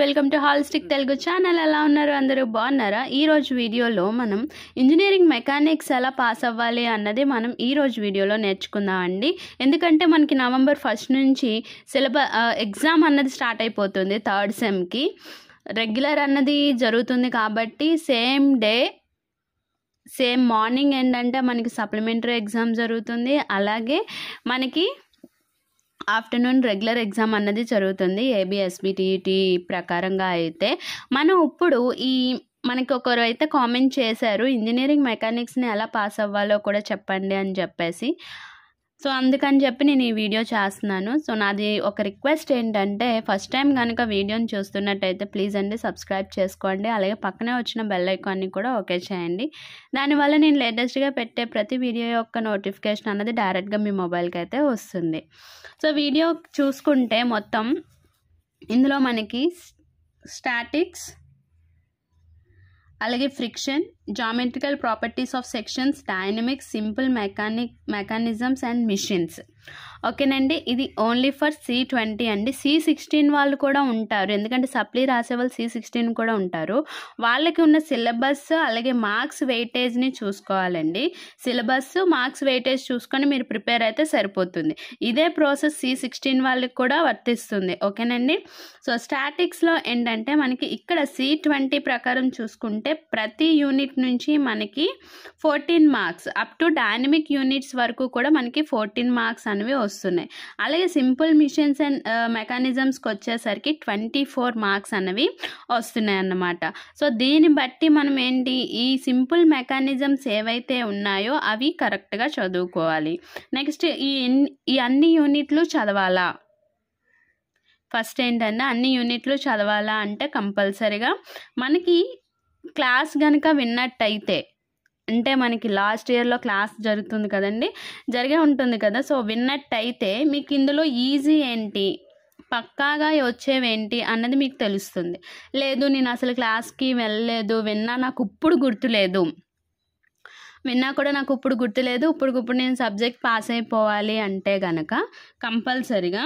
welcome to holistic Telugu channel ఎలా ఉన్నారు అందరూ బాగున్నారా ఈరోజు వీడియోలో మనం ఇంజనీరింగ్ మెకానిక్స్ ఎలా పాస్ అవ్వాలి అన్నది మనం ఈరోజు వీడియోలో నేర్చుకుందాం అండి ఎందుకంటే మనకి నవంబర్ ఫస్ట్ నుంచి సిలబస్ ఎగ్జామ్ అన్నది స్టార్ట్ అయిపోతుంది థర్డ్ సెమ్కి రెగ్యులర్ అన్నది జరుగుతుంది కాబట్టి సేమ్ డే సేమ్ మార్నింగ్ ఏంటంటే మనకి సప్లిమెంటరీ ఎగ్జామ్ జరుగుతుంది అలాగే మనకి ఆఫ్టర్నూన్ రెగ్యులర్ ఎగ్జామ్ అన్నది జరుగుతుంది ఏబిఎస్బిటిటి e ప్రకారంగా అయితే మనం ఇప్పుడు ఈ మనకి ఒకరు అయితే కామెంట్ చేశారు ఇంజనీరింగ్ మెకానిక్స్ని ఎలా పాస్ అవ్వాలో కూడా చెప్పండి అని చెప్పేసి సో అందుకని చెప్పి నేను ఈ వీడియో చేస్తున్నాను సో నాది ఒక రిక్వెస్ట్ ఏంటంటే ఫస్ట్ టైం కనుక వీడియోని చూస్తున్నట్టయితే ప్లీజ్ అండి సబ్స్క్రైబ్ చేసుకోండి అలాగే పక్కనే వచ్చిన బెల్ కూడా ఓకే చేయండి దానివల్ల నేను లేటెస్ట్గా పెట్టే ప్రతి వీడియో యొక్క నోటిఫికేషన్ అన్నది డైరెక్ట్గా మీ మొబైల్కి అయితే వస్తుంది సో వీడియో చూసుకుంటే మొత్తం ఇందులో మనకి స్టాటిక్స్ अलगे friction geometrical property of section dynamic simple mechanic mechanisms and machine ఓకేనండి ఇది ఓన్లీ ఫర్ సి ట్వంటీ అండి సి సిక్స్టీన్ వాళ్ళు కూడా ఉంటారు ఎందుకంటే సప్లీ రాసే వాళ్ళు సి సిక్స్టీన్ కూడా ఉంటారు వాళ్ళకి ఉన్న సిలబస్ అలాగే మార్క్స్ వెయిటేజ్ని చూసుకోవాలండి సిలబస్ మార్క్స్ వెయిటేజ్ చూసుకొని మీరు ప్రిపేర్ అయితే సరిపోతుంది ఇదే ప్రాసెస్ సి సిక్స్టీన్ వాళ్ళకి కూడా వర్తిస్తుంది ఓకేనండి సో స్టాటిక్స్లో ఏంటంటే మనకి ఇక్కడ సి ట్వంటీ ప్రకారం చూసుకుంటే ప్రతి యూనిట్ నుంచి మనకి fourteen marks up to dynamic units వరకు కూడా మనకి ఫోర్టీన్ మార్క్స్ అనేవి వస్తున్నాయి అలాగే సింపుల్ మిషన్స్ అండ్ మెకానిజమ్స్కి వచ్చేసరికి ట్వంటీ ఫోర్ మార్క్స్ అనేవి వస్తున్నాయి అన్నమాట సో దీన్ని బట్టి మనం ఏంటి ఈ సింపుల్ మెకానిజమ్స్ ఏవైతే ఉన్నాయో అవి కరెక్ట్గా చదువుకోవాలి నెక్స్ట్ ఈ ఈ అన్ని యూనిట్లు చదవాలా ఫస్ట్ ఏంటంటే అన్ని యూనిట్లు చదవాలా అంటే కంపల్సరీగా మనకి క్లాస్ కనుక విన్నట్టయితే అంటే మనకి లాస్ట్ ఇయర్లో క్లాస్ జరుగుతుంది కదండి జరిగే ఉంటుంది కదా సో విన్నట్టయితే మీకు ఇందులో ఈజీ ఏంటి పక్కాగా వచ్చేవేంటి అన్నది మీకు తెలుస్తుంది లేదు నేను అసలు క్లాస్కి వెళ్ళలేదు విన్నా నాకు ఇప్పుడు గుర్తులేదు విన్నా కూడా నాకు ఇప్పుడు గుర్తులేదు ఇప్పుడు నేను సబ్జెక్ట్ పాస్ అయిపోవాలి అంటే గనక కంపల్సరిగా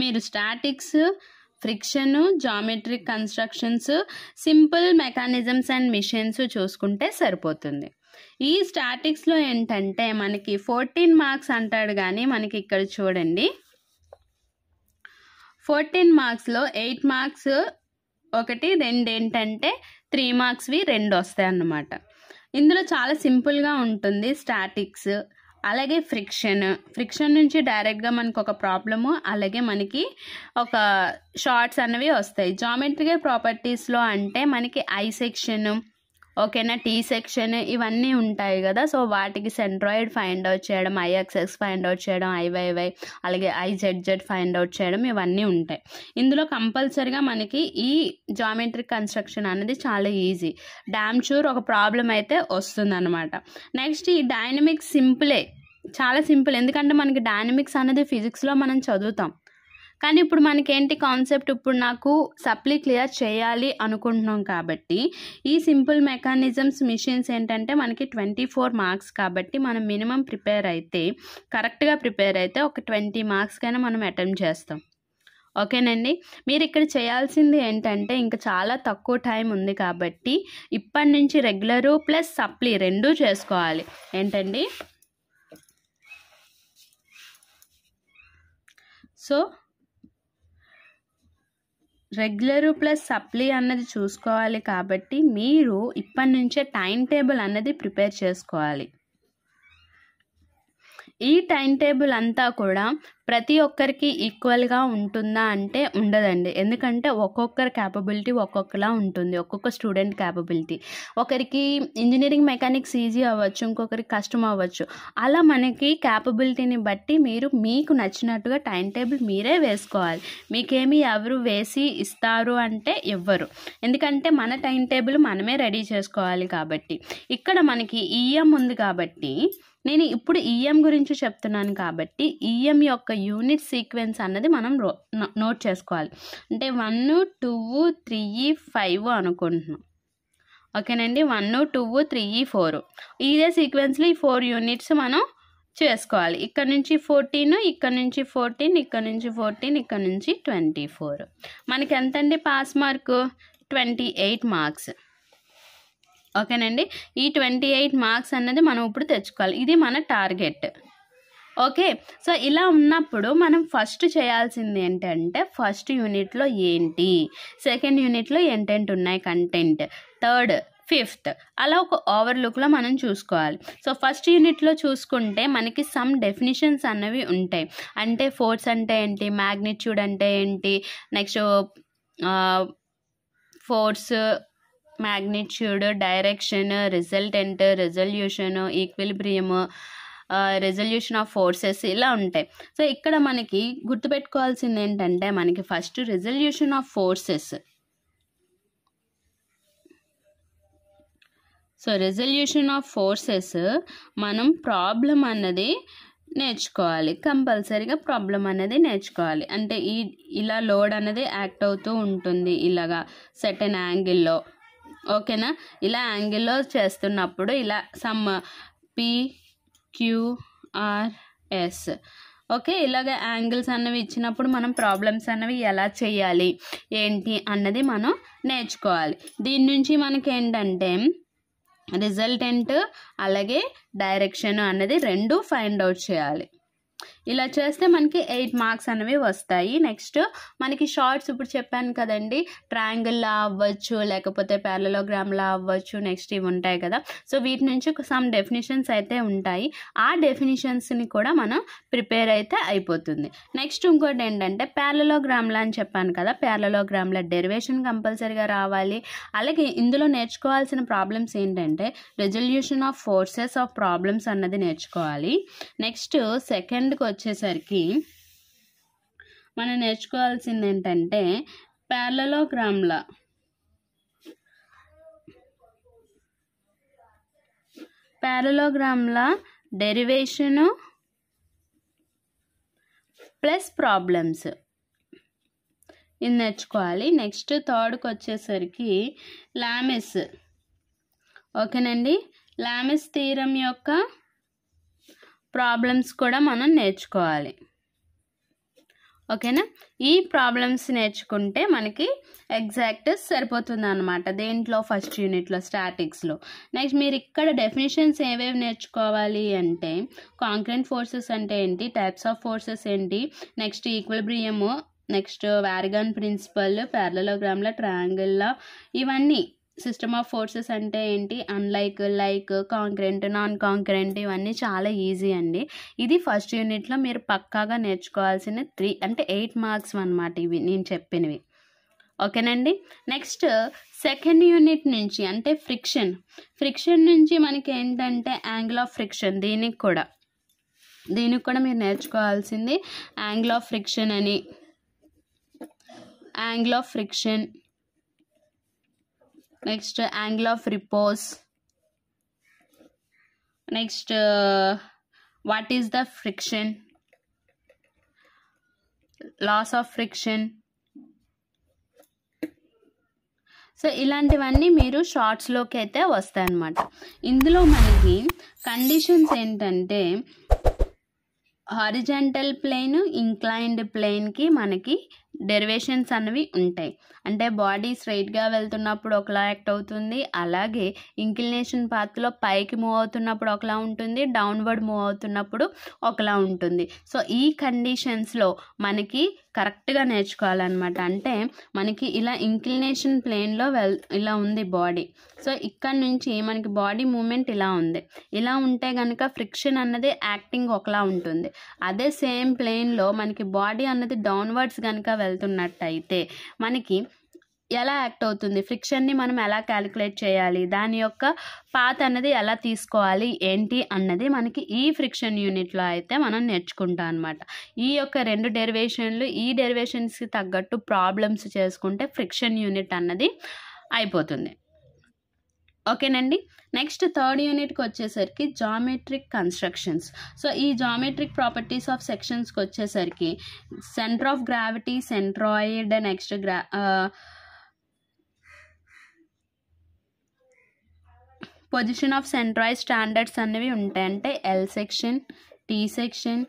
మీరు statics friction geometric constructions simple mechanisms and machines చూసుకుంటే సరిపోతుంది ఈ స్టాటిక్స్లో ఏంటంటే మనకి ఫోర్టీన్ మార్క్స్ అంటాడు కానీ మనకి ఇక్కడ చూడండి ఫోర్టీన్ మార్క్స్లో ఎయిట్ మార్క్స్ ఒకటి రెండు ఏంటంటే త్రీ మార్క్స్వి రెండు వస్తాయి అన్నమాట ఇందులో చాలా సింపుల్గా ఉంటుంది స్టాటిక్స్ అలాగే ఫ్రిక్షన్ ఫ్రిక్షన్ నుంచి డైరెక్ట్గా మనకు ఒక ప్రాబ్లము అలాగే మనకి ఒక షార్ట్స్ అనేవి వస్తాయి జామెట్రికల్ ప్రాపర్టీస్లో అంటే మనకి ఐ సెక్షన్ ఓకేనా టీ సెక్షన్ ఇవన్నీ ఉంటాయి కదా సో వాటికి సెంట్రాయిడ్ ఫైండ్ అవుట్ చేయడం ఐఎక్స్ఎక్స్ ఫైండ్ అవుట్ చేయడం ఐవైవై అలాగే ఐజెడ్జెడ్ ఫైండ్ అవుట్ చేయడం ఇవన్నీ ఉంటాయి ఇందులో కంపల్సరిగా మనకి ఈ జామెట్రిక్ కన్స్ట్రక్షన్ అనేది చాలా ఈజీ డ్యామ్ షూర్ ఒక ప్రాబ్లం అయితే వస్తుందన్నమాట నెక్స్ట్ ఈ డైనమిక్ సింపులే చాలా సింపుల్ ఎందుకంటే మనకి డైనమిక్స్ అనేది ఫిజిక్స్లో మనం చదువుతాం కానీ ఇప్పుడు మనకేంటి కాన్సెప్ట్ ఇప్పుడు నాకు సప్లీ క్లియర్ చేయాలి అనుకుంటున్నాం కాబట్టి ఈ సింపుల్ మెకానిజమ్స్ మిషన్స్ ఏంటంటే మనకి ట్వంటీ ఫోర్ మార్క్స్ కాబట్టి మనం మినిమం ప్రిపేర్ అయితే కరెక్ట్గా ప్రిపేర్ అయితే ఒక ట్వంటీ మార్క్స్కైనా మనం అటెంప్ట్ చేస్తాం ఓకేనండి మీరు ఇక్కడ చేయాల్సింది ఏంటంటే ఇంకా చాలా తక్కువ టైం ఉంది కాబట్టి ఇప్పటి నుంచి రెగ్యులరు ప్లస్ సప్లీ రెండూ చేసుకోవాలి ఏంటండి సో రెగ్యులరు ప్లస్ సప్లీ అన్నది చూసుకోవాలి కాబట్టి మీరు ఇప్పటి నుంచే టైం టేబుల్ అన్నది ప్రిపేర్ చేసుకోవాలి ఈ టైం టేబుల్ అంతా కూడా ప్రతి ఒక్కరికి ఈక్వల్గా ఉంటుందా అంటే ఉండదండి ఎందుకంటే ఒక్కొక్కరి క్యాపబిలిటీ ఒక్కొక్కలా ఉంటుంది ఒక్కొక్క స్టూడెంట్ క్యాపబిలిటీ ఒకరికి ఇంజనీరింగ్ మెకానిక్స్ ఈజీ అవ్వచ్చు ఇంకొకరికి కష్టం అవ్వచ్చు అలా మనకి క్యాపబిలిటీని బట్టి మీరు మీకు నచ్చినట్టుగా టైం టేబుల్ మీరే వేసుకోవాలి మీకేమి ఎవరు వేసి ఇస్తారు అంటే ఎవ్వరు ఎందుకంటే మన టైం టేబుల్ మనమే రెడీ చేసుకోవాలి కాబట్టి ఇక్కడ మనకి ఈఎం ఉంది కాబట్టి నేను ఇప్పుడు ఈఎం e గురించి చెప్తున్నాను కాబట్టి ఈఎం e యొక్క యూనిట్ సీక్వెన్స్ అన్నది మనం నోట్ చేసుకోవాలి అంటే వన్ టూ త్రీ ఫైవ్ అనుకుంటున్నాం ఓకేనండి వన్ టూ త్రీ ఫోర్ ఇదే సీక్వెన్స్లో ఈ ఫోర్ యూనిట్స్ మనం చేసుకోవాలి ఇక్కడ నుంచి ఫోర్టీన్ ఇక్కడ నుంచి ఫోర్టీన్ ఇక్కడ నుంచి ఫోర్టీన్ ఇక్కడ నుంచి ట్వంటీ ఫోర్ మనకి ఎంతండి pass mark twenty eight marks ఓకేనండి ఈ ట్వంటీ ఎయిట్ మార్క్స్ అన్నది మనం ఇప్పుడు తెచ్చుకోవాలి ఇది మన టార్గెట్ ఓకే సో ఇలా ఉన్నప్పుడు మనం ఫస్ట్ చేయాల్సింది ఏంటంటే ఫస్ట్ యూనిట్లో ఏంటి సెకండ్ యూనిట్లో ఏంటంటే ఉన్నాయి కంటెంట్ థర్డ్ ఫిఫ్త్ అలా ఒక ఓవర్లుక్లో మనం చూసుకోవాలి సో ఫస్ట్ యూనిట్లో చూసుకుంటే మనకి సమ్ డెఫినిషన్స్ అన్నవి ఉంటాయి అంటే ఫోర్స్ అంటే ఏంటి మ్యాగ్నిట్యూడ్ అంటే ఏంటి next force magnitude direction resultant resolution equilibrium resolution of forces ఇలా ఉంటాయి సో ఇక్కడ మనకి గుర్తుపెట్టుకోవాల్సింది ఏంటంటే మనకి first resolution of forces so resolution of forces మనం ప్రాబ్లం అన్నది నేర్చుకోవాలి కంపల్సరీగా ప్రాబ్లం అనేది నేర్చుకోవాలి అంటే ఈ ఇలా లోడ్ అనేది యాక్ట్ అవుతూ ఉంటుంది ఇలాగా సెటన్ యాంగిల్లో ఓకేనా ఇలా యాంగిల్లో చేస్తున్నప్పుడు ఇలా సమ్ పిక్యూఆర్ఎస్ ఓకే ఇలాగ యాంగిల్స్ అన్నవి ఇచ్చినప్పుడు మనం ప్రాబ్లమ్స్ అన్నవి ఎలా చేయాలి ఏంటి అన్నది మనం నేర్చుకోవాలి దీని నుంచి మనకి ఏంటంటే రిజల్టెంట్ అలాగే డైరెక్షన్ అన్నది రెండు ఫైండ్ అవుట్ చేయాలి ఇలా చేస్తే మనకి ఎయిట్ మార్క్స్ అనేవి వస్తాయి నెక్స్ట్ మనకి షార్ట్స్ ఇప్పుడు చెప్పాను కదండి ట్రాంగిల్లా అవ్వచ్చు లేకపోతే ప్యారలోగ్రామ్లా అవ్వచ్చు నెక్స్ట్ ఇవి ఉంటాయి కదా సో వీటి నుంచి సమ్ డెఫినేషన్స్ అయితే ఉంటాయి ఆ డెఫినేషన్స్ని కూడా మనం ప్రిపేర్ అయితే అయిపోతుంది నెక్స్ట్ ఇంకోటి ఏంటంటే ప్యారలోగ్రామ్లా అని చెప్పాను కదా ప్యారలోగ్రామ్ల డెరివేషన్ కంపల్సరీగా రావాలి అలాగే ఇందులో నేర్చుకోవాల్సిన ప్రాబ్లమ్స్ ఏంటంటే resolution of forces of problems అన్నది నేర్చుకోవాలి నెక్స్ట్ సెకండ్ సెకండ్కి వచ్చేసరికి మనం నేర్చుకోవాల్సింది ఏంటంటే ప్యారలోగ్రామ్ల ప్యారలోగ్రామ్ల డెరివేషను ప్లస్ ప్రాబ్లమ్స్ ఇది నేర్చుకోవాలి నెక్స్ట్ థర్డ్కి వచ్చేసరికి లామెస్ ఓకేనండి లామెస్ తీరం యొక్క ప్రాబ్లమ్స్ కూడా మనం నేర్చుకోవాలి ఓకేనా ఈ ప్రాబ్లమ్స్ నేర్చుకుంటే మనకి ఎగ్జాక్ట్ సరిపోతుంది అనమాట దేంట్లో ఫస్ట్ యూనిట్లో స్టాటిక్స్లో నెక్స్ట్ మీరు ఇక్కడ డెఫినేషన్స్ ఏవేవి నేర్చుకోవాలి అంటే కాంక్రీట్ ఫోర్సెస్ అంటే ఏంటి టైప్స్ ఆఫ్ ఫోర్సెస్ ఏంటి next equilibrium next Varignon principle ప్యారలలోగ్రామ్ల ట్రయాంగిల్లో ఇవన్నీ సిస్టమ్ ఆఫ్ ఫోర్సెస్ అంటే ఏంటి unlike like concurrent non concurrent ఇవన్నీ చాలా ఈజీ అండి ఇది ఫస్ట్ యూనిట్లో మీరు పక్కాగా నేర్చుకోవాల్సిన త్రీ అంటే ఎయిట్ మార్క్స్ అనమాట ఇవి నేను చెప్పినవి ఓకేనండి నెక్స్ట్ సెకండ్ యూనిట్ నుంచి అంటే ఫ్రిక్షన్ ఫ్రిక్షన్ నుంచి మనకి ఏంటంటే యాంగిల్ ఆఫ్ ఫ్రిక్షన్ దీనికి కూడా దీనికి కూడా మీరు నేర్చుకోవాల్సింది యాంగిల్ ఆఫ్ ఫ్రిక్షన్ అని angle of friction next angle of repose next what is the friction laws of friction so ఇలాంటివన్నీ మీరు షార్ట్స్లోకి అయితే వస్తాయి అన్నమాట ఇందులో మనకి కండిషన్స్ ఏంటంటే హారిజంటల్ ప్లేన్ ఇంక్లైన్డ్ ప్లేన్కి మనకి డెరివేషన్స్ అనేవి ఉంటాయి అంటే బాడీ స్ట్రైట్గా వెళ్తున్నప్పుడు ఒకలా యాక్ట్ అవుతుంది అలాగే ఇంక్లినేషన్ పాత్లో పైకి మూవ్ అవుతున్నప్పుడు ఒకలా ఉంటుంది డౌన్వర్డ్ మూవ్ అవుతున్నప్పుడు ఒకలా ఉంటుంది సో ఈ కండిషన్స్లో మనకి కరెక్ట్గా నేర్చుకోవాలన్నమాట అంటే మనకి ఇలా ఇంక్లినేషన్ ప్లేన్లో వెల్ ఇలా ఉంది బాడీ సో ఇక్కడ నుంచి మనకి బాడీ మూమెంట్ ఇలా ఉంది ఇలా ఉంటే కనుక ఫ్రిక్షన్ అన్నది యాక్టింగ్ ఒకలా ఉంటుంది అదే సేమ్ ప్లేన్లో మనకి బాడీ అన్నది డౌన్వర్డ్స్ కనుక వెళ్తున్నట్టయితే మనకి ఎలా యాక్ట్ అవుతుంది ఫ్రిక్షన్ని మనం ఎలా క్యాలిక్యులేట్ చేయాలి దాని యొక్క పాత్ అన్నది ఎలా తీసుకోవాలి ఏంటి అన్నది మనకి ఈ ఫ్రిక్షన్ యూనిట్లో అయితే మనం నేర్చుకుంటాం అనమాట ఈ యొక్క రెండు డెరివేషన్లు ఈ డెరివేషన్స్కి తగ్గట్టు ప్రాబ్లమ్స్ చేసుకుంటే ఫ్రిక్షన్ యూనిట్ అన్నది అయిపోతుంది ఓకేనండి నెక్స్ట్ థర్డ్ యూనిట్కి వచ్చేసరికి జామెట్రిక్ కన్స్ట్రక్షన్స్ సో ఈ జామెట్రిక్ ప్రాపర్టీస్ ఆఫ్ సెక్షన్స్కి వచ్చేసరికి centre of gravity centroid next గ్రా పొజిషన్ ఆఫ్ సెంట్రాయిడ్ స్టాండర్డ్స్ అనేవి ఉంటాయి అంటే L section T section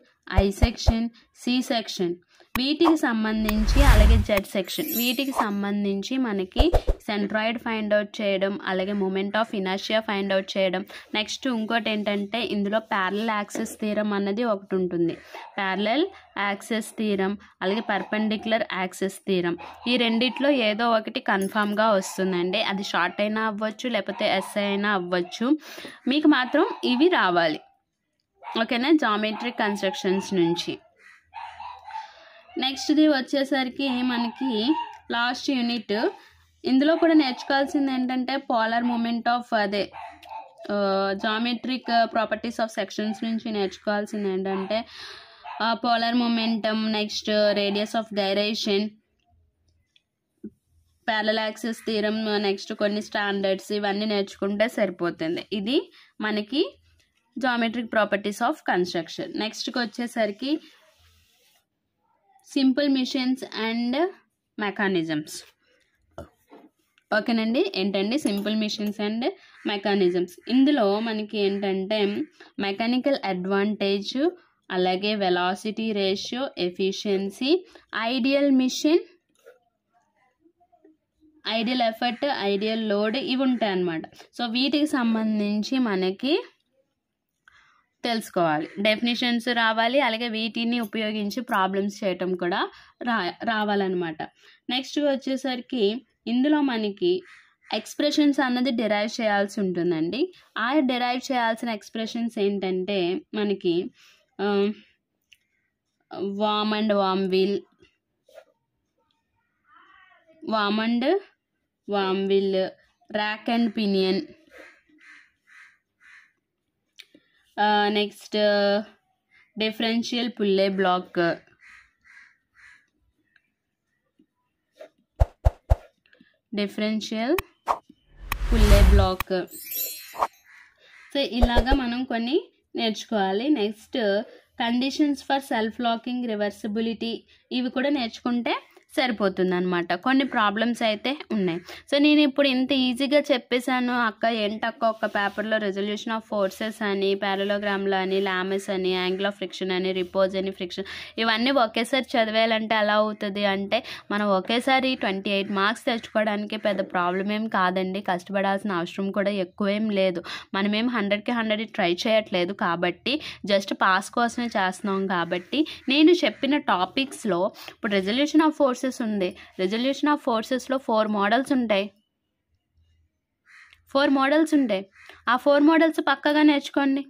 I section C section వీటికి సంబంధించి అలాగే జెడ్ సెక్షన్ వీటికి సంబంధించి మనకి సెంట్రాయిడ్ ఫైండ్ అవుట్ చేయడం అలాగే మూమెంట్ ఆఫ్ ఇనాషియా ఫైండ్ అవుట్ చేయడం నెక్స్ట్ ఇంకోటి ఏంటంటే ఇందులో ప్యారలల్ యాక్సెస్ తీరం అన్నది ఒకటి ఉంటుంది ప్యారలల్ యాక్సెస్ తీరం అలాగే పర్పెండిక్యులర్ యాక్సెస్ తీరం ఈ రెండిట్లో ఏదో ఒకటి కన్ఫామ్గా వస్తుందండి అది షార్ట్ అయినా అవ్వచ్చు లేకపోతే ఎస్ఐ అయినా అవ్వచ్చు మీకు మాత్రం ఇవి రావాలి ఓకేనా జామెట్రిక్ కన్స్ట్రక్షన్స్ నుంచి నెక్స్ట్ది వచ్చేసరికి మనకి లాస్ట్ యూనిట్ ఇందులో కూడా నేర్చుకోవాల్సింది ఏంటంటే పోలర్ మూమెంట్ ఆఫ్ అదే జామెట్రిక్ ప్రాపర్టీస్ ఆఫ్ సెక్షన్స్ నుంచి నేర్చుకోవాల్సింది ఏంటంటే polar momentum next radius of gyration parallel axis theorem next కొన్ని స్టాండర్డ్స్ ఇవన్నీ నేర్చుకుంటే సరిపోతుంది ఇది మనకి జామెట్రిక్ ప్రాపర్టీస్ ఆఫ్ కన్స్ట్రక్షన్ నెక్స్ట్కి వచ్చేసరికి సింపుల్ మిషన్స్ అండ్ మెకానిజమ్స్ ఓకేనండి ఏంటండి సింపుల్ మిషన్స్ అండ్ మెకానిజమ్స్ ఇందులో మనకి ఏంటంటే మెకానికల్ అడ్వాంటేజ్ అలాగే velocity ratio efficiency ideal machine ideal effort ideal load ఇవి ఉంటాయి అన్నమాట సో వీటికి సంబంధించి మనకి తెలుసుకోవాలి డెఫినేషన్స్ రావాలి అలాగే వీటిని ఉపయోగించి ప్రాబ్లమ్స్ చేయటం కూడా రా రావాలన్నమాట నెక్స్ట్ వచ్చేసరికి ఇందులో మనకి ఎక్స్ప్రెషన్స్ అన్నది డిరైవ్ చేయాల్సి ఉంటుందండి ఆ డిరైవ్ చేయాల్సిన ఎక్స్ప్రెషన్స్ ఏంటంటే మనకి worm and worm wheel worm and worm wheel rack and pinion next differential pulley block differential pulley block so ఇలాగా మనం కొన్ని నేర్చుకోవాలి next conditions for self locking reversibility ఇవి కూడా నేర్చుకుంటే సరిపోతుందనమాట కొన్ని ప్రాబ్లమ్స్ అయితే ఉన్నాయి సో నేను ఇప్పుడు ఇంత ఈజీగా చెప్పేశాను అక్క ఏంటక్క ఒక్క పేపర్లో రెజల్యూషన్ ఆఫ్ ఫోర్సెస్ అని ప్యారలోగ్రామ్లు అని లామెస్ అని యాంగిల్ ఆఫ్ ఫ్రిక్షన్ అని రిపోజ్ అని ఫ్రిక్షన్ ఇవన్నీ ఒకేసారి చదివేయాలంటే ఎలా అవుతుంది అంటే మనం ఒకేసారి ట్వంటీ ఎయిట్ మార్క్స్ తెచ్చుకోవడానికి పెద్ద ప్రాబ్లం ఏం కాదండి కష్టపడాల్సిన అవసరం కూడా ఎక్కువేం లేదు మనమేం హండ్రెడ్కి హండ్రెడ్ ట్రై చేయట్లేదు కాబట్టి జస్ట్ పాస్ కోసమే చేస్తున్నాం కాబట్టి నేను చెప్పిన టాపిక్స్లో ఇప్పుడు రెజల్యూషన్ ఆఫ్ ఫోర్సెస్ ఫోర్సెస్ ఉంది రిజల్యూషన్ ఆఫ్ ఫోర్సెస్లో ఫోర్ మోడల్స్ ఉంటాయి ఫోర్ మోడల్స్ ఉంటాయి ఆ ఫోర్ మోడల్స్ పక్కగా నేర్చుకోండి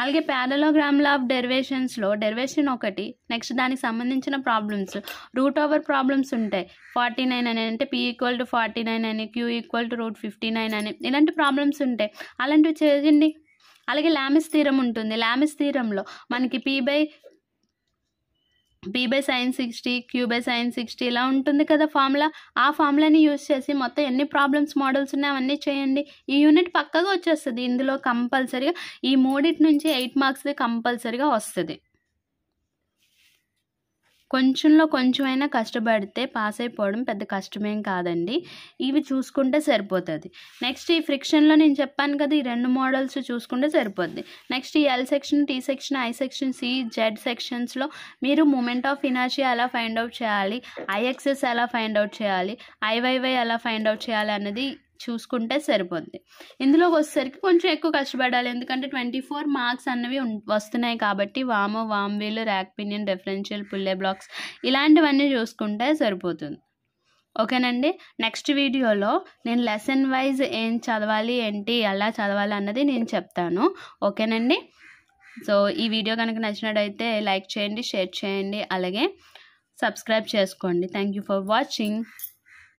అలాగే ప్యారలోగ్రామ్ల ఆఫ్ డెరివేషన్స్లో డెరివేషన్ ఒకటి నెక్స్ట్ దానికి సంబంధించిన ప్రాబ్లమ్స్ రూట్ ఓవర్ ప్రాబ్లమ్స్ ఉంటాయి ఫార్టీ నైన్ అని అంటే P equal to forty nine అని Q equal to root fifty nine అని ఇలాంటి ప్రాబ్లమ్స్ ఉంటాయి అలాంటివి చేయండి అలాగే లామిస్ తీరం ఉంటుంది లామిస్ తీరంలో మనకి P by P by sine sixty Q by sine sixty ఇలా ఉంటుంది కదా ఫార్ములా ఆ ఫార్ములాని యూజ్ చేసి మొత్తం ఎన్ని ప్రాబ్లమ్స్ మోడల్స్ ఉన్నాయి అవన్నీ చేయండి ఈ యూనిట్ పక్కగా వచ్చేస్తుంది ఇందులో కంపల్సరీగా ఈ మూడింటి నుంచి ఎయిట్ మార్క్స్ది కంపల్సరీగా వస్తుంది కొంచెంలో కొంచెమైనా కష్టపడితే పాస్ అయిపోవడం పెద్ద కష్టమేం కాదండి ఇవి చూసుకుంటే సరిపోతుంది నెక్స్ట్ ఈ ఫ్రిక్షన్లో నేను చెప్పాను కదా ఈ రెండు మోడల్స్ చూసుకుంటే సరిపోద్ది నెక్స్ట్ ఈ L section T section I section C Z సెక్షన్స్లో మీరు మూమెంట్ ఆఫ్ ఇనర్జీ ఎలా ఫైండ్ అవుట్ చేయాలి ఐఎక్సెస్ ఎలా ఫైండ్ అవుట్ చేయాలి ఐవైవై ఎలా ఫైండ్ అవుట్ చేయాలి అన్నది చూసుకుంటే సరిపోద్ది ఇందులోకి వచ్చేసరికి కొంచెం ఎక్కువ కష్టపడాలి ఎందుకంటే ట్వంటీ ఫోర్ మార్క్స్ అన్నవి వస్తున్నాయి కాబట్టి వామో worm wheel rack pinion differential pulley blocks ఇలాంటివన్నీ చూసుకుంటే సరిపోతుంది ఓకేనండి నెక్స్ట్ వీడియోలో నేను లెసన్ వైజ్ ఏం చదవాలి ఏంటి ఎలా చదవాలి అన్నది నేను చెప్తాను ఓకేనండి సో ఈ వీడియో కనుక నచ్చినట్టయితే లైక్ చేయండి షేర్ చేయండి అలాగే సబ్స్క్రైబ్ చేసుకోండి థ్యాంక్ ఫర్ వాచింగ్